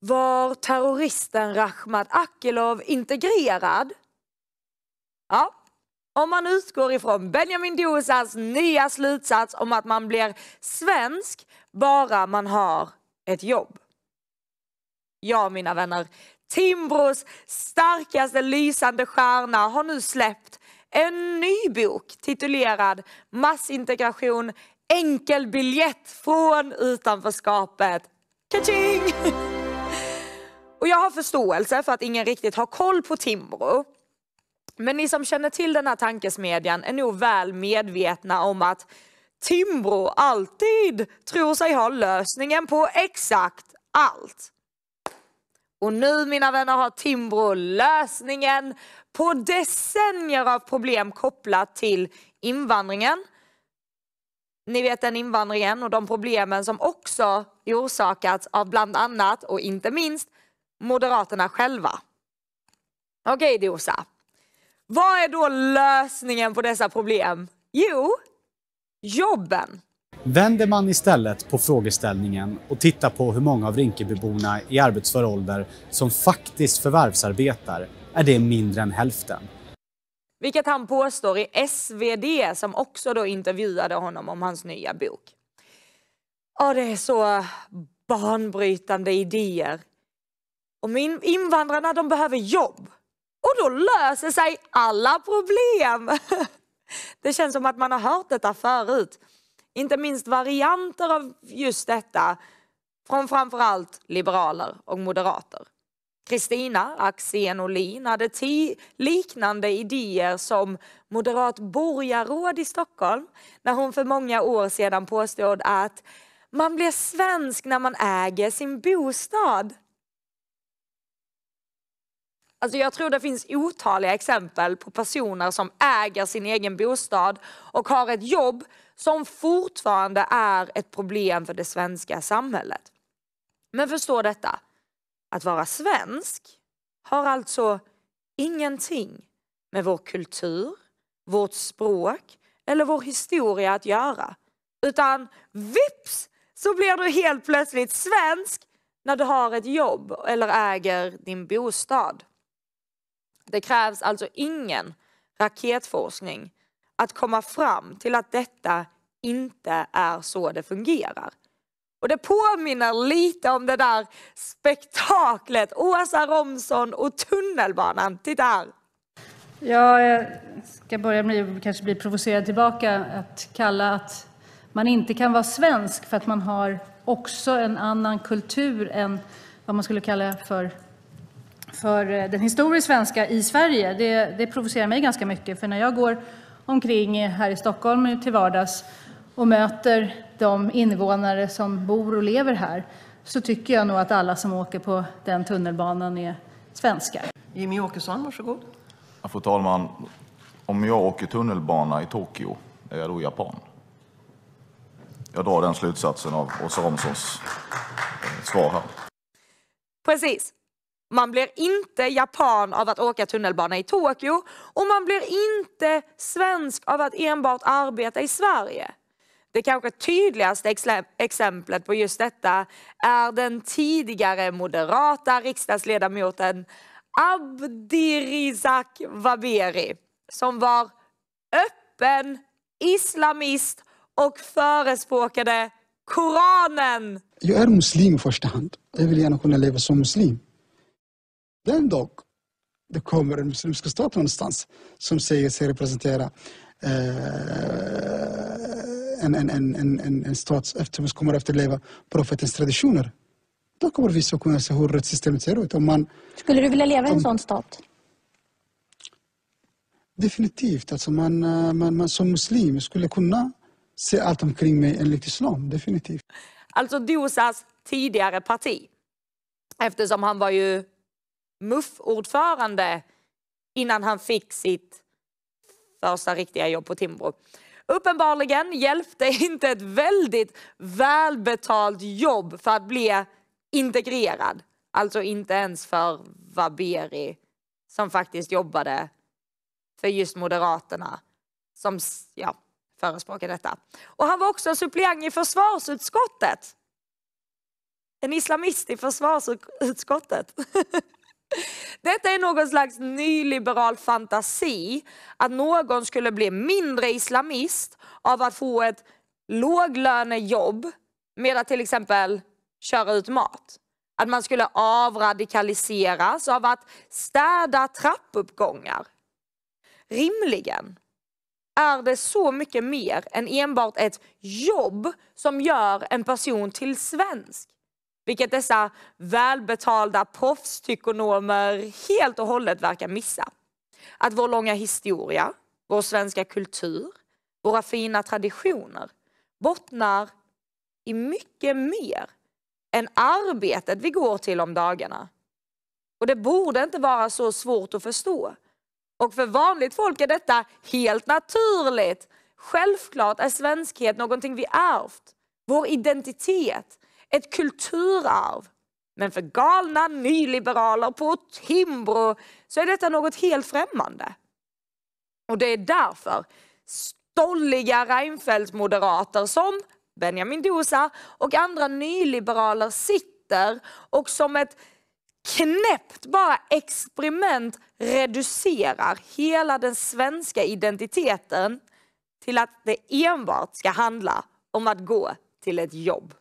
var terroristen Rachmat Akilov integrerad? Ja, om man utgår ifrån Benjamin Dousas nya slutsats om att man blir svensk bara man har ett jobb. Ja, mina vänner, Timbros starkaste lysande stjärna har nu släppt en ny bok titulerad Massintegration enkel biljett från utanförskapet. Kaching! Och jag har förståelse för att ingen riktigt har koll på Timbro. Men ni som känner till den här tankesmedjan är nog väl medvetna om att Timbro alltid tror sig ha lösningen på exakt allt. Och nu mina vänner har Timbro lösningen på decennier av problem kopplat till invandringen. Ni vet den invandringen och de problemen som också orsakats av bland annat och inte minst Moderaterna själva. Okej okay, Diosa, vad är då lösningen på dessa problem? Jo, jobben. Vänder man istället på frågeställningen och tittar på hur många av Rinkebyborna i arbetsför ålder som faktiskt förvärvsarbetar är det mindre än hälften. Vilket han påstår i SvD som också då intervjuade honom om hans nya bok. Ja, det är så banbrytande idéer. Och invandrarna de behöver jobb. Och då löser sig alla problem. Det känns som att man har hört detta förut. Inte minst varianter av just detta från framförallt liberaler och moderater. Kristina Axén Olin hade liknande idéer som moderat borgarråd i Stockholm när hon för många år sedan påstod att man blir svensk när man äger sin bostad. Alltså jag tror det finns otaliga exempel på personer som äger sin egen bostad och har ett jobb som fortfarande är ett problem för det svenska samhället. Men förstå detta, att vara svensk har alltså ingenting med vår kultur, vårt språk eller vår historia att göra. Utan vips så blir du helt plötsligt svensk när du har ett jobb eller äger din bostad. Det krävs alltså ingen raketforskning att komma fram till att detta inte är så det fungerar. Och det påminner lite om det där spektaklet Åsa Romson och tunnelbanan. Titta här! Ja, Jag ska börja med att kanske bli provocerad tillbaka att kalla att man inte kan vara svensk för att man har också en annan kultur än vad man skulle kalla för för eh, den historiskt svenska i Sverige, det, det provocerar mig ganska mycket. För när jag går omkring här i Stockholm till vardags och möter de invånare som bor och lever här så tycker jag nog att alla som åker på den tunnelbanan är svenskar. Jimmy Åkesson, varsågod. Ja, fru talman, om jag åker tunnelbana i Tokyo, är jag då japan? Jag drar den slutsatsen av Åsa Romsons eh, svar här. Precis. Man blir inte japan av att åka tunnelbana i Tokyo och man blir inte svensk av att enbart arbeta i Sverige. Det kanske tydligaste exemplet på just detta är den tidigare moderata riksdagsledamoten Abdirizak Waberi som var öppen islamist och förespråkade Koranen. Jag är muslim i första hand. Jag vill gärna kunna leva som muslim den dag det kommer en muslimsk stat någonstans som säger sig representera en, en, en, en, en stat som kommer efterleva profetens traditioner. Då kommer vi så kunna se hur rättssystemet ser ut. Om man, Skulle du vilja leva i en sån stat? Definitivt. Alltså man, man, man som muslim skulle kunna se allt omkring mig enligt islam. Definitivt. Alltså Dosas tidigare parti. Eftersom han var ju MUF-ordförande innan han fick sitt första riktiga jobb på Timbro. Uppenbarligen hjälpte inte ett väldigt välbetalt jobb för att bli integrerad. Alltså inte ens för Vaberi som faktiskt jobbade för just Moderaterna som ja, förespråkar detta. Och han var också suppleant i försvarsutskottet. En islamist i försvarsutskottet. Detta är någon slags nyliberal fantasi att någon skulle bli mindre islamist av att få ett låglönejobb med att till exempel köra ut mat. Att man skulle avradikaliseras av att städa trappuppgångar. Rimligen är det så mycket mer än enbart ett jobb som gör en person till svensk. Vilket dessa välbetalda proffstykonomer helt och hållet verkar missa. Att vår långa historia, vår svenska kultur, våra fina traditioner bottnar i mycket mer än arbetet vi går till om dagarna. Och det borde inte vara så svårt att förstå. Och för vanligt folk är detta helt naturligt. Självklart är svenskhet någonting vi ärvt, vår identitet, ett kulturarv. Men för galna nyliberaler på Timbro så är detta något helt främmande. Och det är därför stolliga Reinfeldt-moderater som Benjamin Dosa och andra nyliberaler sitter och som ett knäppt bara experiment reducerar hela den svenska identiteten till att det enbart ska handla om att gå till ett jobb.